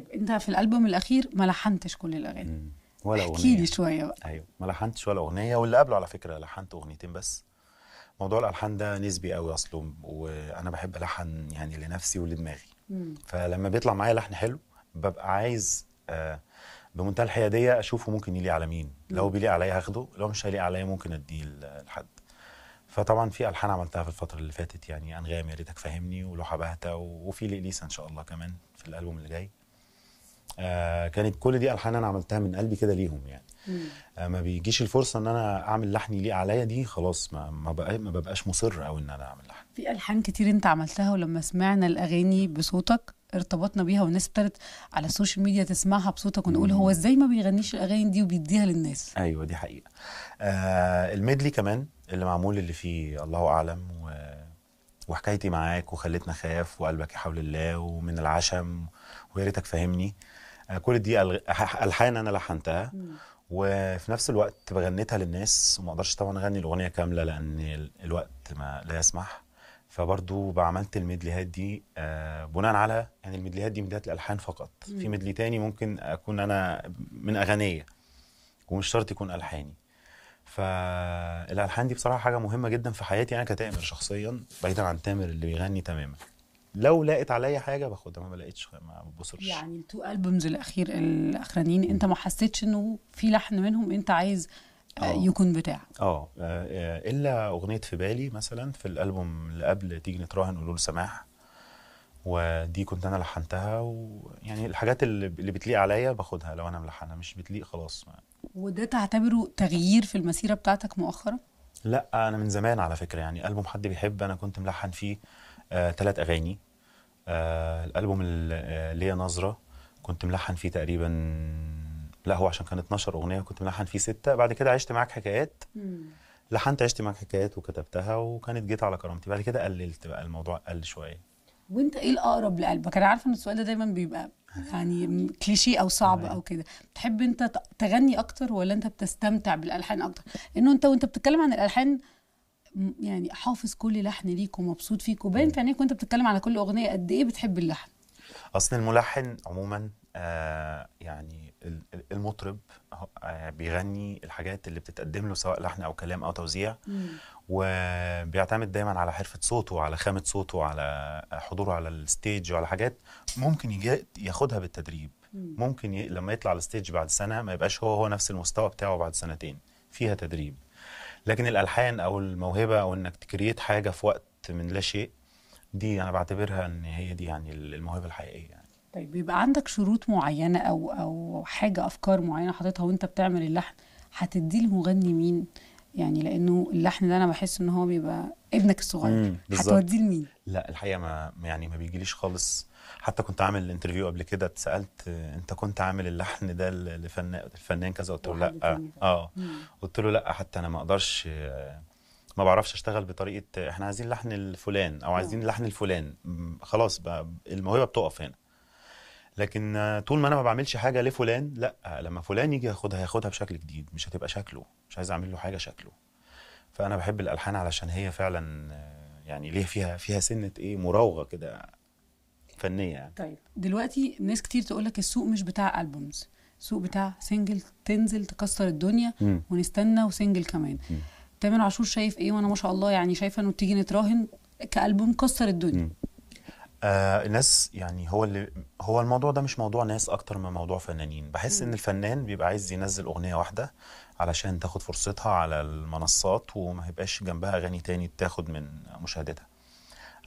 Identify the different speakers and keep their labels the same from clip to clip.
Speaker 1: طيب انت في الالبوم الاخير ما لحنتش كل الاغاني
Speaker 2: ولا اغنيه احكي لي شويه بقى ايوه ما لحنتش ولا اغنيه واللي قبله على فكره لحنت اغنيتين بس موضوع الالحان ده نسبي قوي اصله وانا بحب الحن يعني لنفسي ولدماغي فلما بيطلع معايا لحن حلو ببقى عايز آه بمنتهى الحياديه اشوفه ممكن يليق على مين مم. لو بيليق عليا هاخده لو مش هيليق عليا ممكن اديه لحد فطبعا في الحان عملتها في الفتره اللي فاتت يعني انغام يا ريتك فاهمني ولوحه باهته وفي لإليسا ان شاء الله كمان في الالبوم اللي جاي آه كانت كل دي الحان انا عملتها من قلبي كده ليهم يعني آه ما بيجيش الفرصه ان انا اعمل لحن ليه عليا دي خلاص ما ما, ببقاش مصر قوي ان انا اعمل لحن
Speaker 1: في الحان كتير انت عملتها ولما سمعنا الاغاني بصوتك ارتبطنا بيها والناس ابتدت على السوشيال ميديا تسمعها بصوتك ونقول هو ازاي ما بيغنيش الاغاني دي وبيديها للناس
Speaker 2: ايوه دي حقيقه آه الميدلي كمان اللي معمول اللي فيه الله اعلم و... وحكايتي معاك وخلتنا خاف وقلبك يا حول الله ومن العشم ويا ريتك فاهمني آه، كل دي الحان انا لحنتها وفي نفس الوقت بغنيتها للناس وما اقدرش طبعا اغني الاغنيه كامله لان الوقت ما لا يسمح فبرضو بعملت الميدليهات دي آه، بناء على يعني الميدليهات دي ميدليهات الالحان فقط مم. في ميدلي تاني ممكن اكون انا من اغانيه ومش شرط يكون الحاني فالالحان دي بصراحه حاجه مهمه جدا في حياتي انا يعني كتامر شخصيا بعيدا عن تامر اللي بيغني تماما لو لقيت عليا حاجه باخدها ما لقيتش ما ببصرش يعني
Speaker 1: التو البومز الاخير الاخرانيين انت ما حسيتش انه في لحن منهم انت عايز أوه. آه. يكون بتاع
Speaker 2: آه،, اه الا اغنيه في بالي مثلا في الالبوم اللي قبل تيجي نتراهن قولوا سماح ودي كنت انا لحنتها ويعني الحاجات اللي بتليق عليا باخدها لو انا ملحنها مش بتليق خلاص
Speaker 1: وده تعتبره تغيير في المسيره بتاعتك مؤخرا؟
Speaker 2: لا انا من زمان على فكره يعني البوم حد بيحب انا كنت ملحن فيه ثلاث آه، اغاني آه، الالبوم آه، ليا نظره كنت ملحن فيه تقريبا لا هو عشان كان 12 اغنيه كنت ملحن فيه سته بعد كده عشت معاك حكايات لحنت عشت معاك حكايات وكتبتها وكانت جيت على كرامتي بعد كده قللت بقى الموضوع قل شويه
Speaker 1: وانت ايه الاقرب لقلبك انا عارفه ان السؤال ده دايما بيبقى يعني كليشيه او صعب او كده بتحب انت تغني اكتر ولا انت بتستمتع بالالحان اكتر انه انت وانت بتتكلم عن الالحان يعني حافظ كل لحن ليك ومبسوط فيك وباين في عينيك وانت بتتكلم على كل اغنيه قد ايه بتحب اللحن
Speaker 2: اصل الملحن عموما آه يعني المطرب آه بيغني الحاجات اللي بتتقدم له سواء لحن او كلام او توزيع مم. وبيعتمد دايما على حرفه صوته على خامه صوته على حضوره على الستيج وعلى حاجات ممكن ياخدها بالتدريب مم. ممكن ي... لما يطلع على الستيج بعد سنه ما يبقاش هو هو نفس المستوى بتاعه بعد سنتين فيها تدريب لكن الالحان او الموهبه او انك تكريت حاجه في وقت من لا شيء دي انا بعتبرها ان هي دي يعني الموهبه الحقيقيه يعني.
Speaker 1: طيب بيبقى عندك شروط معينه او او حاجه افكار معينه حاططها وانت بتعمل اللحن هتديه المغني مين يعني لانه اللحن ده انا بحس ان هو بيبقى ابنك الصغير هتوديه لمين؟
Speaker 2: لا الحقيقه ما يعني ما بيجيليش خالص حتى كنت عامل انترفيو قبل كده اتسالت انت كنت عامل اللحن ده لفنان الفنان كذا قلت له لا اه قلت له لا حتى انا ما اقدرش ما بعرفش اشتغل بطريقه احنا عايزين لحن الفلان او آه. عايزين لحن الفلان خلاص بقى الموهبه بتقف هنا لكن طول ما انا ما بعملش حاجه لفلان لا لما فلان يجي ياخدها هياخدها بشكل جديد مش هتبقى شكله مش عايز اعمل له حاجه شكله فانا بحب الالحان علشان هي فعلا يعني ليه فيها فيها سنه ايه مراوغه كده فنيه يعني.
Speaker 1: طيب دلوقتي ناس كتير تقول لك السوق مش بتاع البومز السوق بتاع سنجل تنزل تكسر الدنيا م. ونستنى وسنجل كمان م. تامر عاشور شايف ايه وانا ما شاء الله يعني شايفه انه بتيجي نتراهن كالبوم كسر الدنيا
Speaker 2: م. آه ناس يعني هو اللي هو الموضوع ده مش موضوع ناس اكتر من موضوع فنانين بحس ان الفنان بيبقى عايز ينزل اغنيه واحده علشان تاخد فرصتها على المنصات وما يبقاش جنبها اغاني تاني تاخد من مشاهدتها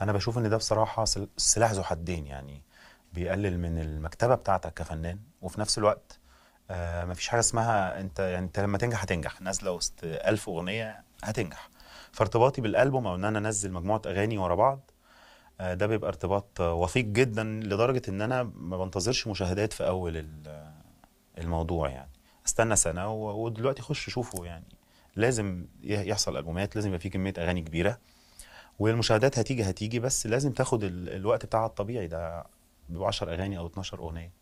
Speaker 2: انا بشوف ان ده بصراحه سلاح ذو حدين يعني بيقلل من المكتبه بتاعتك كفنان وفي نفس الوقت آه فيش حاجه اسمها انت يعني انت لما تنجح هتنجح نازله وسط 1000 اغنيه هتنجح فارتباطي بالالبوم او ان انا انزل مجموعه اغاني ورا بعض آه، ده بيبقى ارتباط وثيق جدا لدرجه ان انا ما بنتظرش مشاهدات في اول الموضوع يعني استنى سنه ودلوقتي خش شوفه يعني لازم يحصل البومات لازم يبقى في كميه اغاني كبيره والمشاهدات هتيجي هتيجي بس لازم تاخد الوقت بتاعها الطبيعي ده بيبقى 10 اغاني او 12 اغنيه